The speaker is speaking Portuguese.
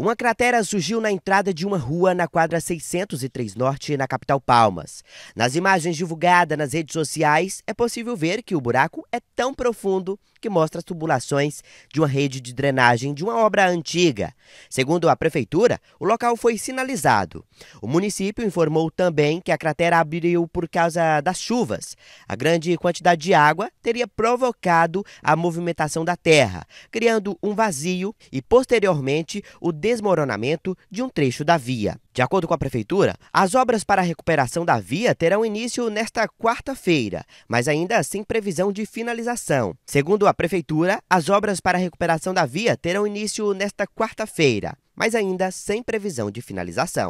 Uma cratera surgiu na entrada de uma rua na quadra 603 Norte, na capital Palmas. Nas imagens divulgadas nas redes sociais, é possível ver que o buraco é tão profundo que mostra as tubulações de uma rede de drenagem de uma obra antiga. Segundo a prefeitura, o local foi sinalizado. O município informou também que a cratera abriu por causa das chuvas. A grande quantidade de água teria provocado a movimentação da terra, criando um vazio e posteriormente o desmoronamento de um trecho da via. De acordo com a prefeitura, as obras para a recuperação da via terão início nesta quarta-feira, mas ainda sem previsão de finalização. Segundo a prefeitura, as obras para a recuperação da via terão início nesta quarta-feira, mas ainda sem previsão de finalização.